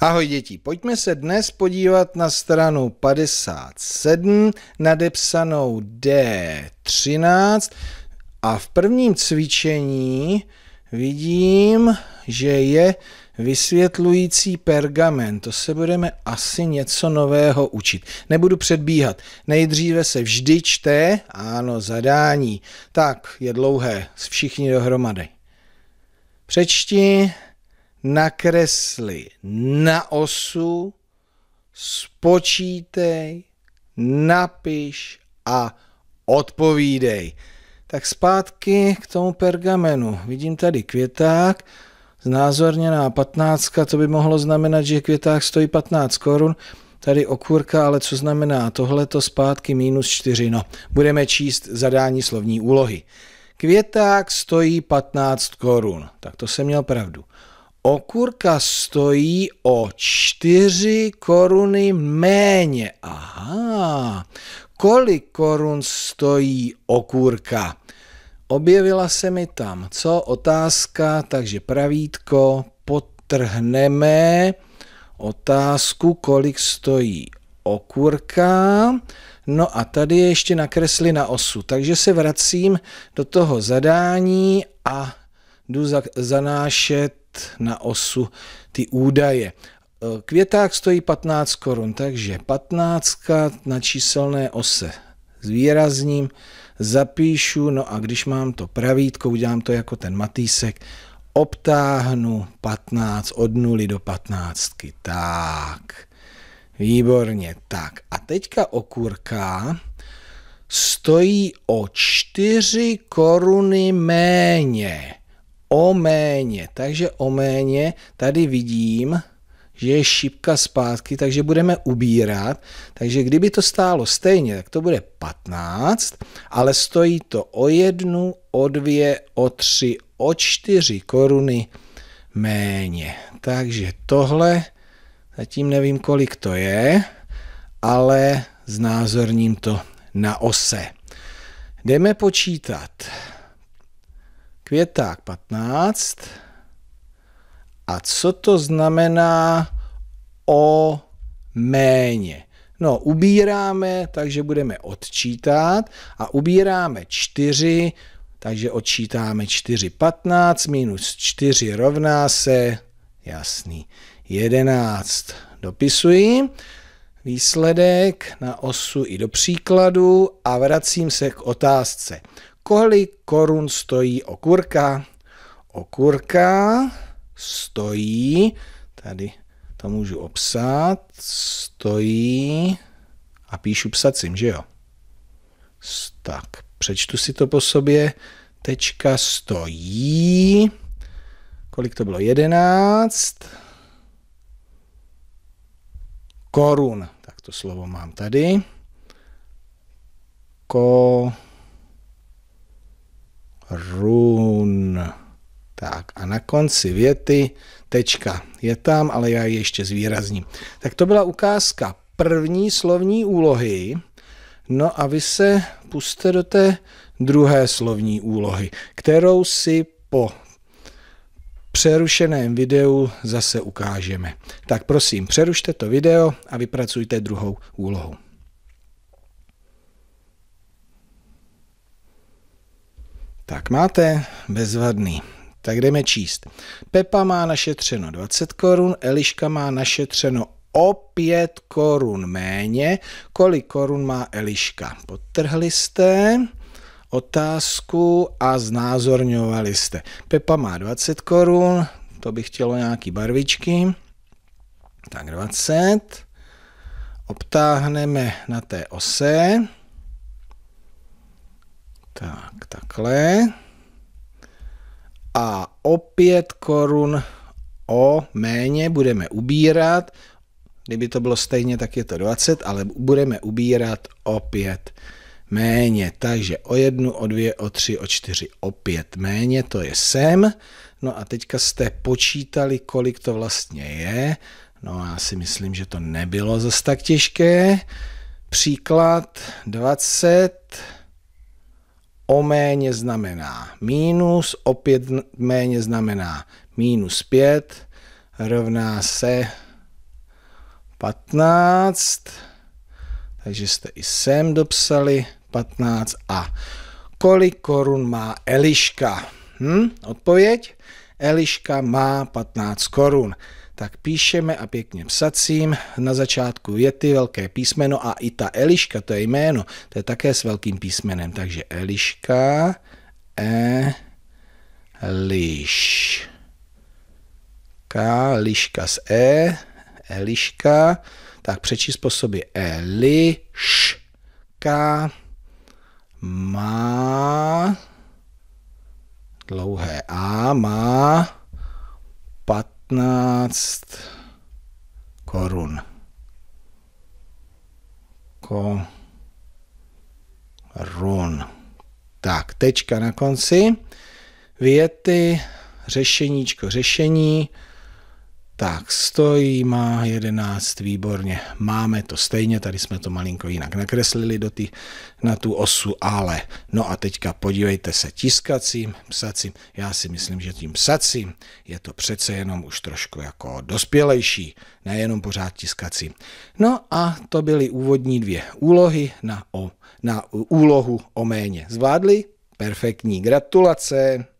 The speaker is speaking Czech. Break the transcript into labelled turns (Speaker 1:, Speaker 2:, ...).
Speaker 1: Ahoj děti, pojďme se dnes podívat na stranu 57, nadepsanou D13 a v prvním cvičení vidím, že je vysvětlující pergamen. To se budeme asi něco nového učit. Nebudu předbíhat. Nejdříve se vždy čte, ano, zadání. Tak, je dlouhé, všichni dohromady. Přečti nakresli na osu, spočítej, napiš a odpovídej. Tak zpátky k tomu pergamenu. Vidím tady květák, znázorněná patnáctka, to by mohlo znamenat, že květák stojí 15 korun, tady okurka, ale co znamená tohleto zpátky minus 4, no, budeme číst zadání slovní úlohy. Květák stojí 15 korun, tak to jsem měl pravdu okurka stojí o 4 koruny méně. Aha, kolik korun stojí okurka? Objevila se mi tam, co? Otázka, takže pravítko, potrhneme otázku, kolik stojí okurka. No a tady je ještě nakresli na osu, takže se vracím do toho zadání a jdu zanášet na osu ty údaje. E, květák stojí 15 korun, takže 15 na číselné ose zvýrazním, zapíšu, no a když mám to pravítko, udělám to jako ten matýsek, obtáhnu 15 od 0 do 15. Tak, výborně, tak. A teďka okurka stojí o 4 koruny méně o méně. Takže o méně tady vidím, že je šipka zpátky, takže budeme ubírat. Takže kdyby to stálo stejně, tak to bude 15, ale stojí to o jednu, o dvě, o tři, o čtyři koruny méně. Takže tohle, zatím nevím, kolik to je, ale znázorním to na ose. Jdeme počítat květák 15. A co to znamená o méně? No, ubíráme, takže budeme odčítat a ubíráme 4, takže odčítáme 4, 15 minus 4 rovná se, jasný, 11. Dopisuji výsledek na osu i do příkladu a vracím se k otázce. Kolik korun stojí okurka? Okurka stojí, tady to můžu obsat, stojí a píšu psacím, že jo? Tak, přečtu si to po sobě. Tečka stojí. Kolik to bylo? 11 korun. Tak to slovo mám tady. Ko run. Tak a na konci věty tečka je tam, ale já ji ještě zvýrazním. Tak to byla ukázka první slovní úlohy. No a vy se puste do té druhé slovní úlohy, kterou si po přerušeném videu zase ukážeme. Tak prosím, přerušte to video a vypracujte druhou úlohu. Tak máte? Bezvadný. Tak jdeme číst. Pepa má našetřeno 20 korun, Eliška má našetřeno o 5 korun méně. Kolik korun má Eliška? Potrhli jste otázku a znázorňovali jste. Pepa má 20 korun, to by chtělo nějaký barvičky. Tak 20. Obtáhneme na té ose. Tak, takhle. A o 5 korun o méně budeme ubírat. Kdyby to bylo stejně, tak je to 20, ale budeme ubírat o 5 méně. Takže o 1, o 2, o 3, o 4, o 5 méně, to je sem. No a teďka jste počítali, kolik to vlastně je. No já si myslím, že to nebylo zase tak těžké. Příklad 20 o méně znamená minus, opět méně znamená minus 5, rovná se 15, takže jste i sem dopsali 15 a kolik korun má Eliška? Hm? Odpověď? Eliška má 15 korun. Tak píšeme a pěkně psacím, na začátku věty velké písmeno a i ta Eliška, to je jméno, to je také s velkým písmenem, takže Eliška, E, liš. K, liška s E, Eliška, tak přečíst po sobě Eliška, má, dlouhé A, má 15 korun. Korun. Tak, tečka na konci. Věty, řešeníčko, řešení. Tak, stojí má 11, výborně, máme to stejně, tady jsme to malinko jinak nakreslili do ty, na tu osu, ale, no a teďka podívejte se tiskacím, psacím, já si myslím, že tím psacím je to přece jenom už trošku jako dospělejší, nejenom pořád tiskacím. No a to byly úvodní dvě úlohy na, o, na úlohu o méně. Zvládli? Perfektní, gratulace!